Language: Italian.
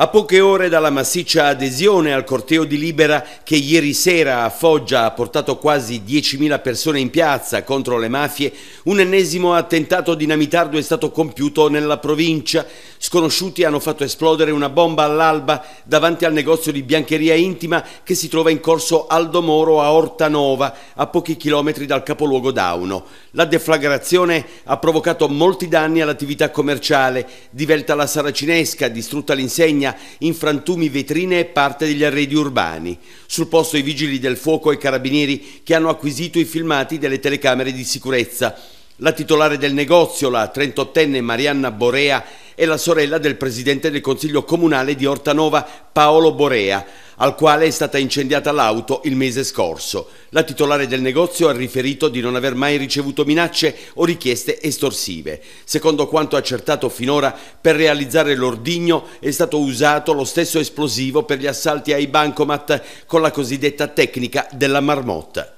A poche ore dalla massiccia adesione al corteo di Libera che ieri sera a Foggia ha portato quasi 10.000 persone in piazza contro le mafie, un ennesimo attentato dinamitardo è stato compiuto nella provincia. Sconosciuti hanno fatto esplodere una bomba all'alba davanti al negozio di biancheria intima che si trova in corso Aldo Moro a Ortanova, a pochi chilometri dal capoluogo Dauno. La deflagrazione ha provocato molti danni all'attività commerciale, divelta la saracinesca, distrutta l'insegna consegna in frantumi vetrine e parte degli arredi urbani. Sul posto i vigili del fuoco e i carabinieri che hanno acquisito i filmati delle telecamere di sicurezza. La titolare del negozio, la 38enne Marianna Borea, è la sorella del presidente del Consiglio Comunale di Ortanova, Paolo Borea, al quale è stata incendiata l'auto il mese scorso. La titolare del negozio ha riferito di non aver mai ricevuto minacce o richieste estorsive. Secondo quanto accertato finora, per realizzare l'ordigno è stato usato lo stesso esplosivo per gli assalti ai bancomat con la cosiddetta tecnica della marmotta.